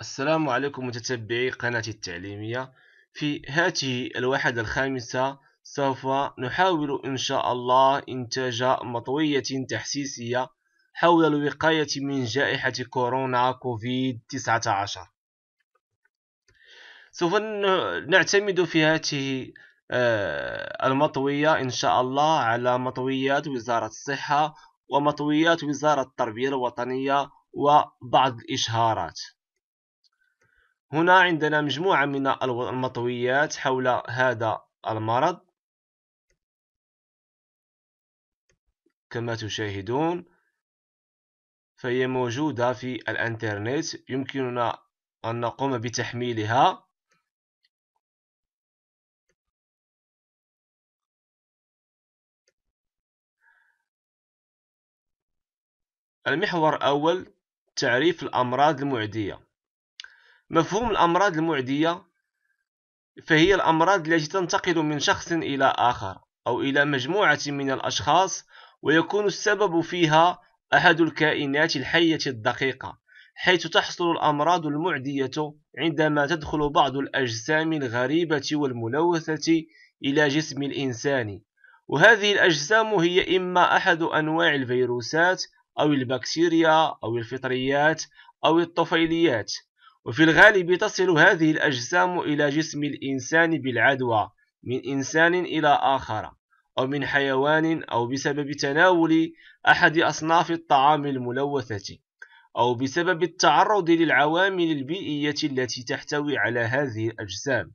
السلام عليكم متتبعي قناتي التعليمية في هذه الواحدة الخامسة سوف نحاول إن شاء الله إنتاج مطوية تحسيسية حول الوقاية من جائحة كورونا كوفيد 19 سوف نعتمد في هذه آه، المطوية إن شاء الله على مطويات وزارة الصحة ومطويات وزارة التربية الوطنية وبعض الإشهارات هنا عندنا مجموعة من المطويات حول هذا المرض كما تشاهدون فهي موجودة في الانترنت يمكننا أن نقوم بتحميلها المحور الأول تعريف الأمراض المعدية مفهوم الأمراض المعدية فهي الأمراض التي تنتقل من شخص إلى آخر أو إلى مجموعة من الأشخاص ويكون السبب فيها أحد الكائنات الحية الدقيقة حيث تحصل الأمراض المعدية عندما تدخل بعض الأجسام الغريبة والملوثة إلى جسم الإنسان وهذه الأجسام هي إما أحد أنواع الفيروسات أو البكتيريا أو الفطريات أو الطفيليات وفي الغالب تصل هذه الأجسام إلى جسم الإنسان بالعدوى من إنسان إلى آخر أو من حيوان أو بسبب تناول أحد أصناف الطعام الملوثة أو بسبب التعرض للعوامل البيئية التي تحتوي على هذه الأجسام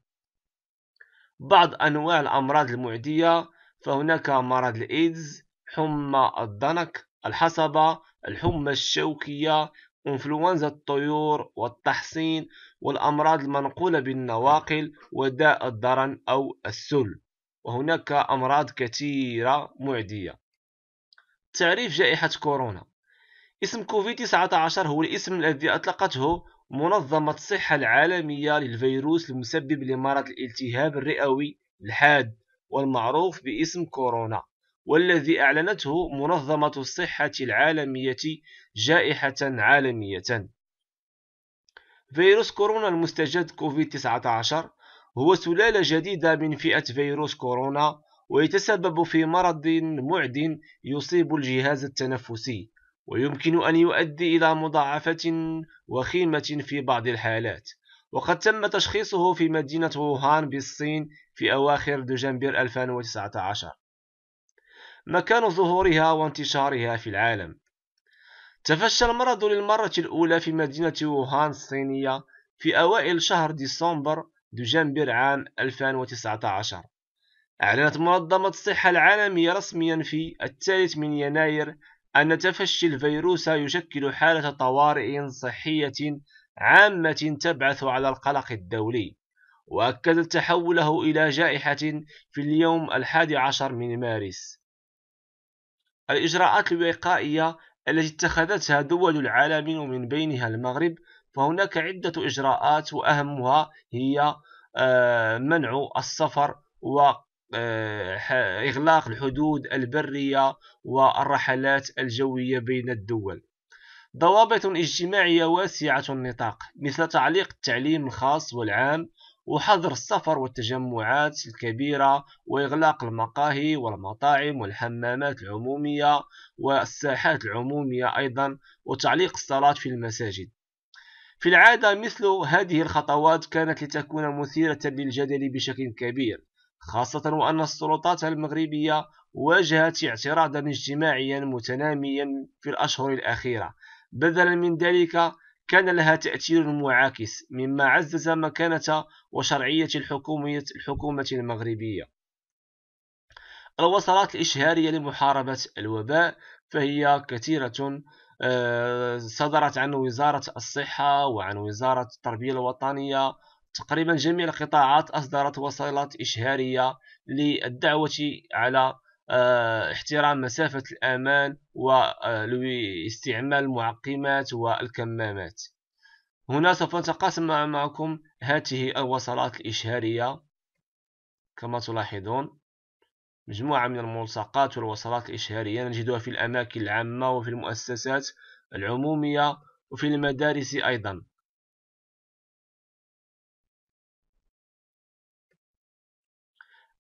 بعض أنواع الأمراض المعدية فهناك مرض الإيدز حمى الضنك الحصبة الحمى الشوكية إنفلونزا الطيور والتحصين والأمراض المنقولة بالنواقل وداء الدرن أو السل وهناك أمراض كثيرة معدية تعريف جائحة كورونا اسم كوفيد 19 هو الاسم الذي أطلقته منظمة الصحة العالمية للفيروس المسبب لمرض الالتهاب الرئوي الحاد والمعروف باسم كورونا والذي أعلنته منظمة الصحة العالمية جائحة عالمية فيروس كورونا المستجد كوفيد-19 هو سلالة جديدة من فئة فيروس كورونا ويتسبب في مرض معد يصيب الجهاز التنفسي ويمكن أن يؤدي إلى مضاعفة وخيمة في بعض الحالات وقد تم تشخيصه في مدينة ووهان بالصين في أواخر دجنبر 2019 مكان ظهورها وانتشارها في العالم تفشى المرض للمرة الأولى في مدينة ووهان الصينية في أوائل شهر ديسمبر دجنبر عام 2019 أعلنت منظمة الصحة العالمية رسميا في الثالث من يناير أن تفشي الفيروس يشكل حالة طوارئ صحية عامة تبعث على القلق الدولي وأكدت تحوله إلى جائحة في اليوم الحادي عشر من مارس الإجراءات الوقائية التي اتخذتها دول العالم ومن بينها المغرب فهناك عدة إجراءات وأهمها هي آه، منع السفر و آه، إغلاق الحدود البرية والرحلات الجوية بين الدول ضوابط اجتماعية واسعة النطاق مثل تعليق التعليم الخاص والعام وحظر السفر والتجمعات الكبيرة وإغلاق المقاهي والمطاعم والحمامات العمومية والساحات العمومية أيضا وتعليق الصلاة في المساجد في العادة مثل هذه الخطوات كانت لتكون مثيرة للجدل بشكل كبير خاصة وأن السلطات المغربية واجهت اعتراضا اجتماعيا متناميا في الأشهر الأخيرة بدلا من ذلك كان لها تأثير معاكس مما عزز مكانة وشرعية الحكومية الحكومة المغربية الوصلات الإشهارية لمحاربة الوباء فهي كثيرة آه، صدرت عن وزارة الصحة وعن وزارة التربية الوطنية تقريبا جميع القطاعات أصدرت وصلات إشهارية للدعوة على آه، احترام مسافة الأمان واستعمال المعقمات والكمامات هنا سوف نتقاسم معكم هذه الوصلات الإشهارية كما تلاحظون مجموعة من الملصقات والوصلات الإشهارية نجدها في الأماكن العامة وفي المؤسسات العمومية وفي المدارس أيضا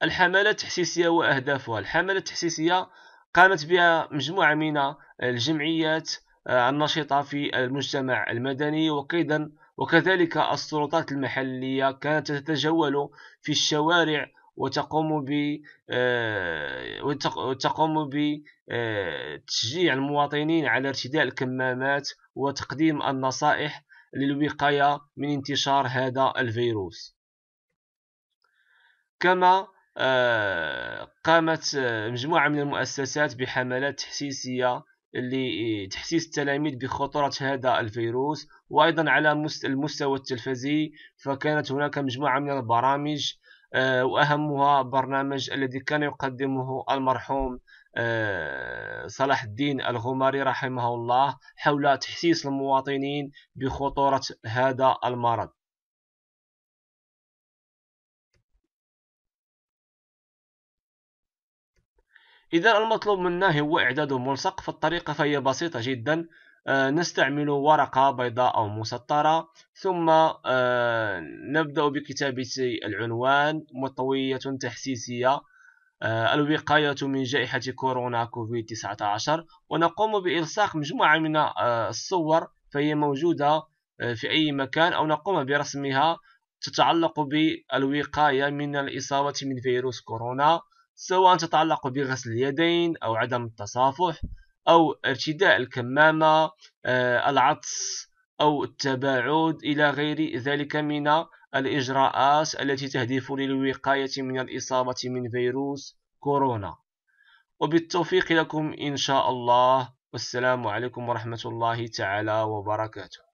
الحملة التحسيسية وأهدافها الحملة التحسيسية قامت بها مجموعة من الجمعيات آه، النشطة في المجتمع المدني وكيدا وكذلك السلطات المحلية كانت تتجول في الشوارع وتقوم ب آه، وتقوم بتشجيع آه، المواطنين على ارتداء الكمامات وتقديم النصائح للوقاية من انتشار هذا الفيروس كما آه، قامت آه، مجموعة من المؤسسات بحملات تحسيسية لتحسيس آه، التلاميذ بخطورة هذا الفيروس وأيضا على المستوى التلفزي فكانت هناك مجموعة من البرامج وأهمها برنامج الذي كان يقدمه المرحوم صلاح الدين الغماري رحمه الله حول تحسيس المواطنين بخطورة هذا المرض إذا المطلوب منا هو إعداد ملصق فالطريقة فهي بسيطة جدا آه، نستعمل ورقة بيضاء أو مسطرة ثم آه، نبدأ بكتابة العنوان مطوية تحسيسية آه، الوقاية من جائحة كورونا كوفيد 19 ونقوم بإلصاق مجموعة من الصور فهي موجودة في أي مكان أو نقوم برسمها تتعلق بالوقاية من الإصابة من فيروس كورونا سواء تتعلق بغسل اليدين أو عدم التصافح أو ارتداء الكمامة آه، العطس أو التباعد إلى غير ذلك من الإجراءات التي تهدف للوقاية من الإصابة من فيروس كورونا وبالتوفيق لكم إن شاء الله والسلام عليكم ورحمة الله تعالى وبركاته